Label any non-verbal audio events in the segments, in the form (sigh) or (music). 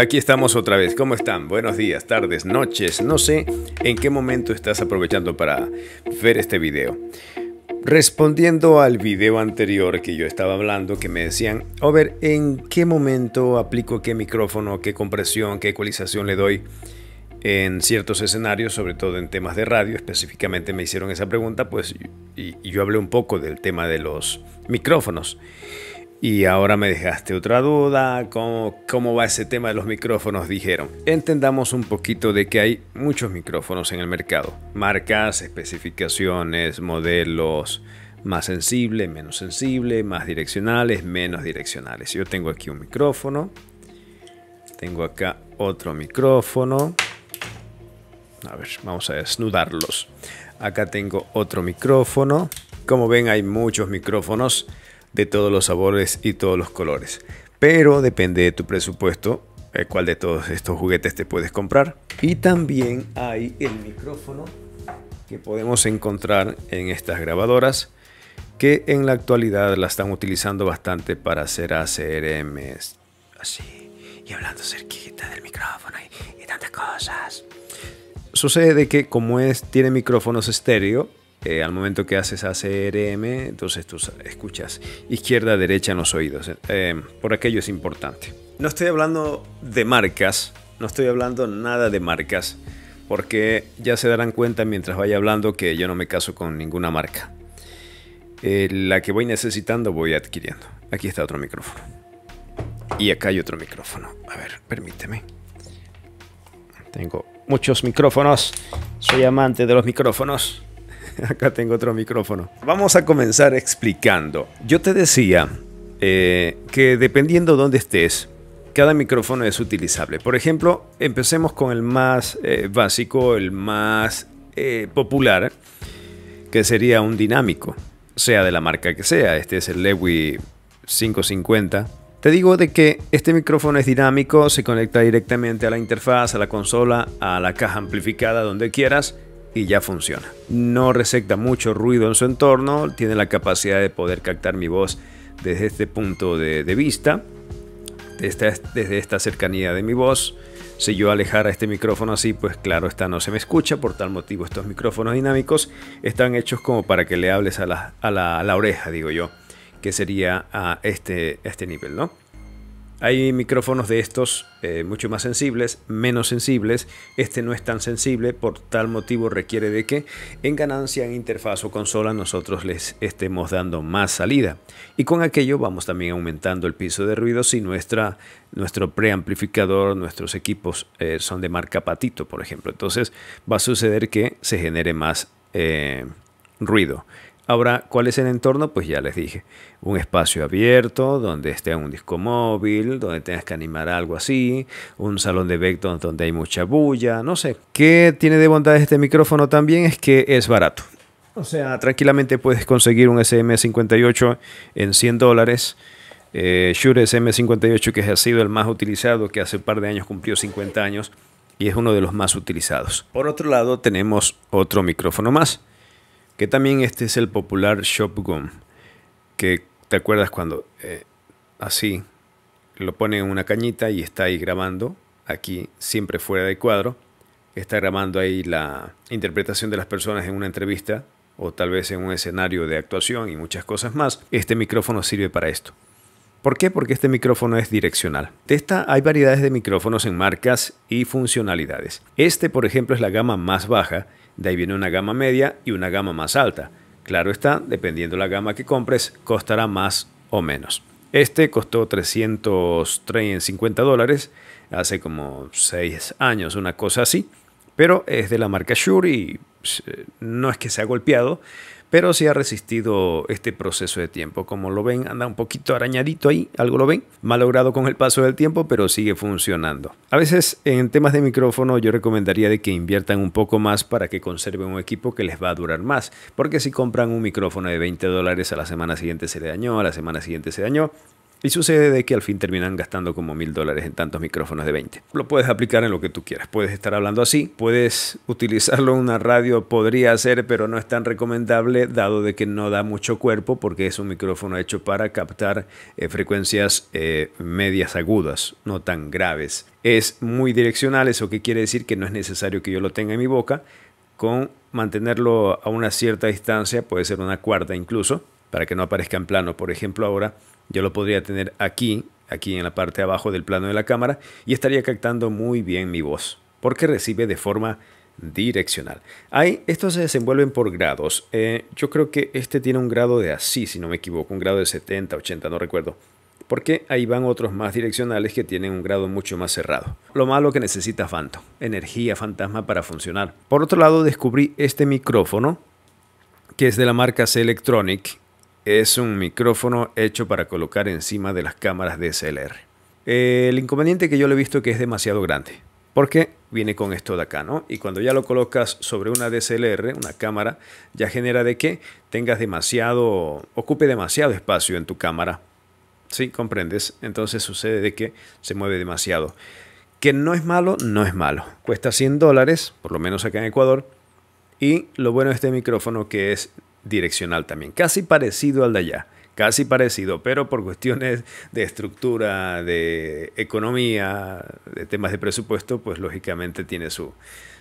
Aquí estamos otra vez. ¿Cómo están? Buenos días, tardes, noches. No sé en qué momento estás aprovechando para ver este video. Respondiendo al video anterior que yo estaba hablando, que me decían, a ver, ¿en qué momento aplico qué micrófono, qué compresión, qué ecualización le doy en ciertos escenarios, sobre todo en temas de radio? Específicamente me hicieron esa pregunta, pues, yo hablé un poco del tema de los micrófonos. Y ahora me dejaste otra duda, ¿Cómo, ¿cómo va ese tema de los micrófonos? Dijeron. Entendamos un poquito de que hay muchos micrófonos en el mercado. Marcas, especificaciones, modelos más sensible, menos sensible, más direccionales, menos direccionales. Yo tengo aquí un micrófono. Tengo acá otro micrófono. A ver, vamos a desnudarlos. Acá tengo otro micrófono. Como ven hay muchos micrófonos de todos los sabores y todos los colores. Pero depende de tu presupuesto eh, cuál de todos estos juguetes te puedes comprar. Y también hay el micrófono que podemos encontrar en estas grabadoras que en la actualidad la están utilizando bastante para hacer ACRMs. Así, y hablando cerquita del micrófono y, y tantas cosas. Sucede que como es, tiene micrófonos estéreo, eh, al momento que haces ACRM, entonces tú escuchas izquierda, derecha en los oídos. Eh, eh, por aquello es importante. No estoy hablando de marcas, no estoy hablando nada de marcas, porque ya se darán cuenta mientras vaya hablando que yo no me caso con ninguna marca. la que voy necesitando voy adquiriendo. Aquí está otro micrófono. Y acá hay otro micrófono. A ver, permíteme. Tengo muchos micrófonos. Soy amante de los micrófonos. (laughs) Acá tengo otro micrófono. Vamos a comenzar explicando. Yo te decía eh, que dependiendo dónde estés, cada micrófono es utilizable. Por ejemplo, empecemos con el más eh, básico, el más eh, popular, que sería un dinámico, sea de la marca que sea. Este es el Lewy 550. Te digo de que este micrófono es dinámico, se conecta directamente a la interfaz, a la consola, a la caja amplificada, donde quieras y ya funciona. No reseca mucho ruido en su entorno, tiene la capacidad de poder captar mi voz desde este punto de, vista, desde, esta cercanía de mi voz. Si yo alejara este micrófono así, pues claro, esta no se me escucha, por tal motivo estos micrófonos dinámicos están hechos como para que le hables a la, a la, oreja, digo yo, que sería a este, a este nivel, ¿no? Hay micrófonos de estos eh, mucho más sensibles, menos sensibles. Este no es tan sensible, por tal motivo requiere de que en ganancia, en interfaz o consola nosotros les estemos dando más salida. Y con aquello vamos también aumentando el piso de ruido si nuestra, nuestro preamplificador, nuestros equipos eh, son de marca Patito, por ejemplo. Entonces va a suceder que se genere más eh, ruido. Ahora, ¿cuál es el entorno? Pues ya les dije, un espacio abierto donde esté un disco móvil, donde tengas que animar algo así, un salón de Vector donde hay mucha bulla, no sé. ¿Qué tiene de bondad este micrófono también? Es que es barato. O sea, tranquilamente puedes conseguir un SM58 en 100 dólares. Eh, Shure SM58, que ha sido el más utilizado, que hace un par de años cumplió 50 años y es uno de los más utilizados. Por otro lado, tenemos otro micrófono más que también este es el popular Shopgum, que te acuerdas cuando eh, así lo pone en una cañita y está ahí grabando, aquí siempre fuera de cuadro, está grabando ahí la interpretación de las personas en una entrevista o tal vez en un escenario de actuación y muchas cosas más. Este micrófono sirve para esto. ¿Por qué? Porque este micrófono es direccional. De esta hay variedades de micrófonos en marcas y funcionalidades. Este, por ejemplo, es la gama más baja de ahí viene una gama media y una gama más alta. Claro está, dependiendo la gama que compres, costará más o menos. Este costó 350 dólares hace como 6 años, una cosa así. Pero es de la marca Shure y eh, no es que se ha golpeado, pero sí ha resistido este proceso de tiempo. Como lo ven, anda un poquito arañadito ahí, algo lo ven, malogrado con el paso del tiempo, pero sigue funcionando. A veces en temas de micrófono yo recomendaría de que inviertan un poco más para que conserven un equipo que les va a durar más, porque si compran un micrófono de 20 dólares a la semana siguiente se le dañó, a la semana siguiente se dañó, y sucede de que al fin terminan gastando como mil dólares en tantos micrófonos de 20. Lo puedes aplicar en lo que tú quieras. Puedes estar hablando así, puedes utilizarlo en una radio, podría ser, pero no es tan recomendable dado de que no da mucho cuerpo porque es un micrófono hecho para captar eh, frecuencias eh, medias agudas, no tan graves. Es muy direccional, eso que quiere decir que no es necesario que yo lo tenga en mi boca. Con mantenerlo a una cierta distancia, puede ser una cuarta incluso, para que no aparezca en plano, por ejemplo, ahora yo lo podría tener aquí, aquí en la parte de abajo del plano de la cámara y estaría captando muy bien mi voz porque recibe de forma direccional. ahí estos se desenvuelven por grados. Eh, yo creo que este tiene un grado de así, si no me equivoco, un grado de 70, 80, no recuerdo. Porque ahí van otros más direccionales que tienen un grado mucho más cerrado. Lo malo que necesita Phantom, energía fantasma para funcionar. Por otro lado, descubrí este micrófono que es de la marca C-Electronic es un micrófono hecho para colocar encima de las cámaras DSLR. El inconveniente que yo le he visto es que es demasiado grande, porque viene con esto de acá, ¿no? Y cuando ya lo colocas sobre una DSLR, una cámara, ya genera de que tengas demasiado, ocupe demasiado espacio en tu cámara. ¿Sí? ¿Comprendes? Entonces sucede de que se mueve demasiado. Que no es malo, no es malo. Cuesta 100 dólares, por lo menos acá en Ecuador. Y lo bueno de este micrófono que es direccional también, casi parecido al de allá, casi parecido, pero por cuestiones de estructura, de economía, de temas de presupuesto, pues lógicamente tiene su,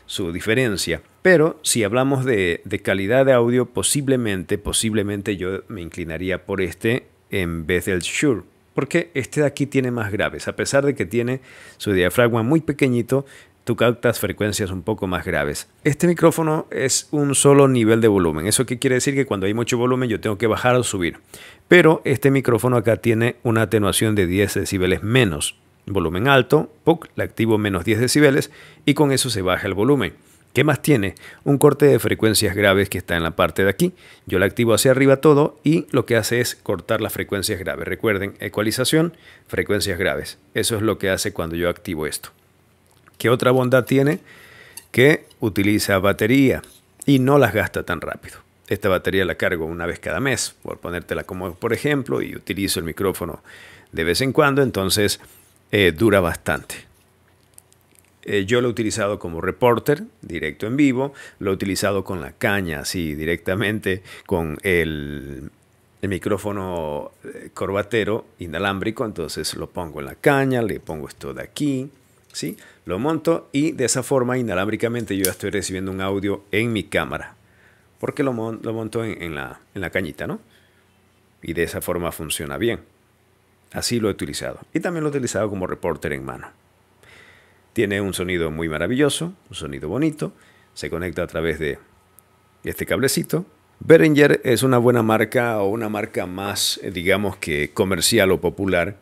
su diferencia. Pero si hablamos de, de calidad de audio, posiblemente, posiblemente yo me inclinaría por este en vez del Shure porque este de aquí tiene más graves. A pesar de que tiene su diafragma muy pequeñito, tú captas frecuencias un poco más graves. Este micrófono es un solo nivel de volumen. ¿Eso qué quiere decir? Que cuando hay mucho volumen yo tengo que bajar o subir. Pero este micrófono acá tiene una atenuación de 10 decibeles menos. Volumen alto, la activo menos 10 decibeles y con eso se baja el volumen. ¿Qué más tiene? Un corte de frecuencias graves que está en la parte de aquí. Yo la activo hacia arriba todo y lo que hace es cortar las frecuencias graves. Recuerden, ecualización, frecuencias graves. Eso es lo que hace cuando yo activo esto. ¿Qué otra bondad tiene? Que utiliza batería y no las gasta tan rápido. Esta batería la cargo una vez cada mes, por ponértela como por ejemplo, y utilizo el micrófono de vez en cuando, entonces eh, dura bastante. Eh, yo lo he utilizado como reporter, directo en vivo, lo he utilizado con la caña, así directamente, con el, el micrófono eh, corbatero inalámbrico, entonces lo pongo en la caña, le pongo esto de aquí, ¿sí? Lo monto y de esa forma inalámbricamente yo estoy recibiendo un audio en mi cámara. Porque lo, monto en, la, en la cañita, ¿no? Y de esa forma funciona bien. Así lo he utilizado. Y también lo he utilizado como reporter en mano. Tiene un sonido muy maravilloso, un sonido bonito. Se conecta a través de este cablecito. Behringer es una buena marca o una marca más, eh, digamos que comercial o popular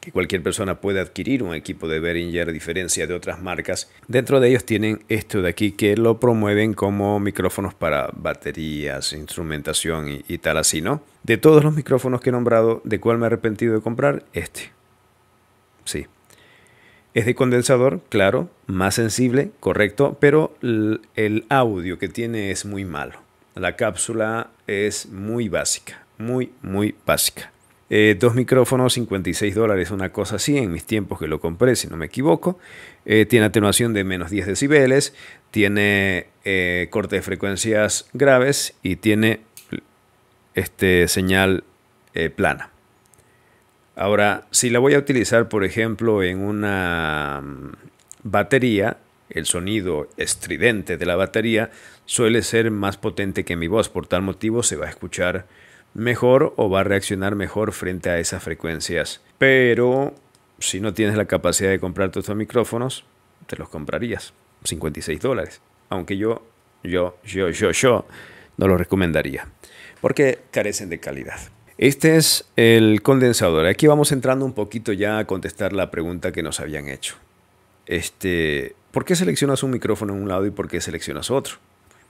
que cualquier persona puede adquirir un equipo de Behringer a diferencia de otras marcas. Dentro de ellos tienen esto de aquí que lo promueven como micrófonos para baterías, instrumentación y, tal así, ¿no? De todos los micrófonos que he nombrado, ¿de cuál me he arrepentido de comprar? Este. Sí. Es de condensador, claro, más sensible, correcto, pero el audio que tiene es muy malo. La cápsula es muy básica, muy, muy básica. Eh, dos micrófonos, 56 dólares, una cosa así, en mis tiempos que lo compré, si no me equivoco. Eh, tiene atenuación de menos 10 decibeles, tiene eh, corte de frecuencias graves y tiene este, señal plana. Ahora, si la voy a utilizar, por ejemplo, en una mm, batería, el sonido estridente de la batería suele ser más potente que mi voz, por tal motivo se va a escuchar mejor o va a reaccionar mejor frente a esas frecuencias. Pero si no tienes la capacidad de comprar estos micrófonos, te los comprarías. 56 dólares. Aunque yo, yo, yo, yo, yo no los recomendaría. Porque carecen de calidad. Este es el condensador. Aquí vamos entrando un poquito ya a contestar la pregunta que nos habían hecho. Este, ¿Por qué seleccionas un micrófono en un lado y por qué seleccionas otro?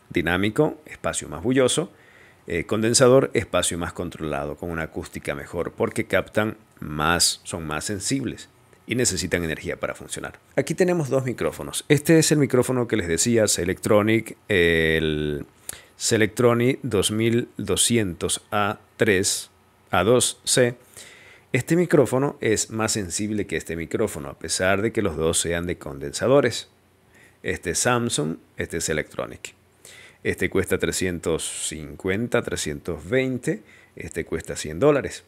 Dinámico, espacio más bulloso eh, condensador, espacio más controlado, con una acústica mejor, porque captan más, son más sensibles y necesitan energía para funcionar. Aquí tenemos dos micrófonos. Este es el micrófono que les decía, Selectronic, el Selectronic 2200A3, A2C. Este micrófono es más sensible que este micrófono, a pesar de que los dos sean de condensadores. Este es Samsung, este es Electronic. Este cuesta 350, 320. Este cuesta 100 dólares.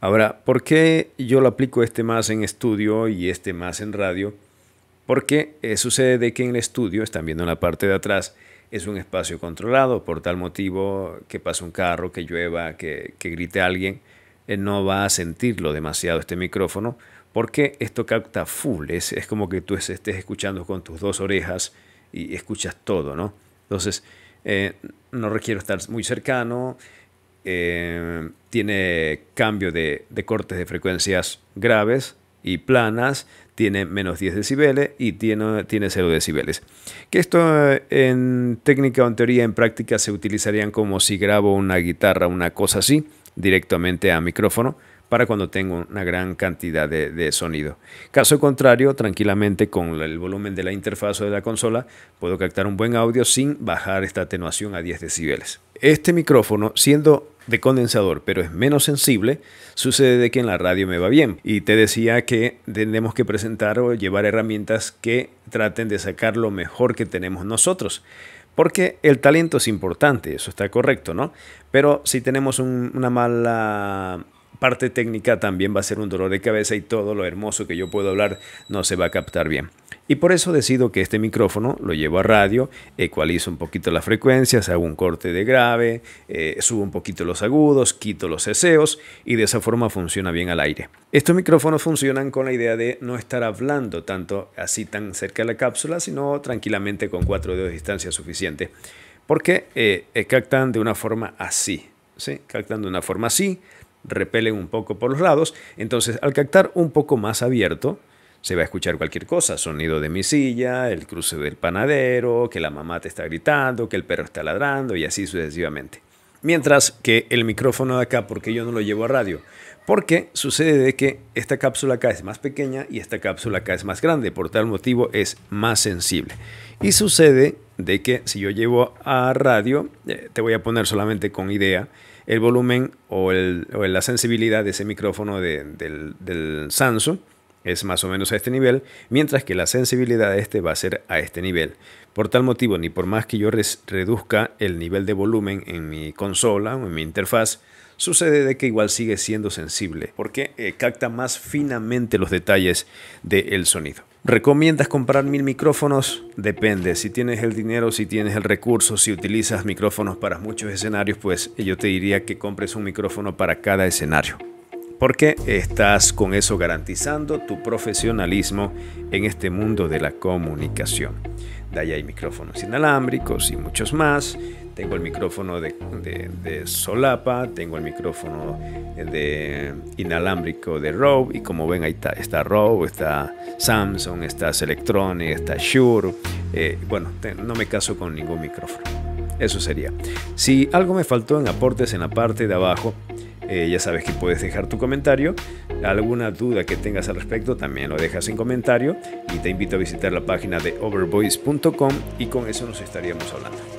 Ahora, ¿por qué yo lo aplico este más en estudio y este más en radio? Porque eh, sucede de que en el estudio, están viendo en la parte de atrás, es un espacio controlado, por tal motivo que pase un carro, que llueva, que, que grite alguien, no va a sentirlo demasiado este micrófono, porque esto capta full, es, es como que tú estés escuchando con tus dos orejas y escuchas todo, ¿no? Entonces, eh, no requiero estar muy cercano, eh, tiene cambio de, cortes de frecuencias graves y planas, tiene menos 10 decibeles y tiene, tiene 0 decibeles. Que esto eh, en técnica o en teoría, en práctica, se utilizarían como si grabo una guitarra, una cosa así, directamente a micrófono para cuando tengo una gran cantidad de, sonido. Caso contrario, tranquilamente con el volumen de la interfaz o de la consola puedo captar un buen audio sin bajar esta atenuación a 10 decibeles. Este micrófono, siendo de condensador, pero es menos sensible, sucede de que en la radio me va bien. Y te decía que tenemos que presentar o llevar herramientas que traten de sacar lo mejor que tenemos nosotros. Porque el talento es importante, eso está correcto, ¿no? Pero si tenemos una mala parte técnica también va a ser un dolor de cabeza y todo lo hermoso que yo puedo hablar no se va a captar bien. Y por eso decido que este micrófono lo llevo a radio, ecualizo un poquito las frecuencias, hago un corte de grave, eh, subo un poquito los agudos, quito los eseos y de esa forma funciona bien al aire. Estos micrófonos funcionan con la idea de no estar hablando tanto así tan cerca de la cápsula, sino tranquilamente con cuatro dedos de distancia suficiente. Porque eh, captan de una forma así, ¿sí? captan de una forma así, repelen un poco por los lados. Entonces, al captar un poco más abierto, se va a escuchar cualquier cosa, sonido de mi silla, el cruce del panadero, que la mamá te está gritando, que el perro está ladrando y así sucesivamente. Mientras que el micrófono de acá, porque yo no lo llevo a radio, porque sucede de que esta cápsula acá es más pequeña y esta cápsula acá es más grande, por tal motivo es más sensible. Y sucede de que si yo llevo a radio, eh, te voy a poner solamente con idea, el volumen o, la sensibilidad de ese micrófono del, Samsung es más o menos a este nivel, mientras que la sensibilidad de este va a ser a este nivel. Por tal motivo, ni por más que yo reduzca el nivel de volumen en mi consola o en mi interfaz, sucede de que igual sigue siendo sensible, porque eh, capta más finamente los detalles del sonido. ¿Recomiendas comprar mil micrófonos? Depende. Si tienes el dinero, si tienes el recurso, si utilizas micrófonos para muchos escenarios, pues eh, yo te diría que compres un micrófono para cada escenario. Porque estás con eso garantizando tu profesionalismo en este mundo de la comunicación. De ahí hay micrófonos inalámbricos y muchos más. Tengo el micrófono de, solapa, tengo el micrófono de inalámbrico de Rode y como ven ahí está, está está Samsung, está Selectronic, está Shure. Eh, bueno, no me caso con ningún micrófono. Eso sería. Si algo me faltó en aportes en la parte de abajo, eh, ya sabes que puedes dejar tu comentario. Alguna duda que tengas al respecto también lo dejas en comentario. Y te invito a visitar la página de overvoice.com y con eso nos estaríamos hablando.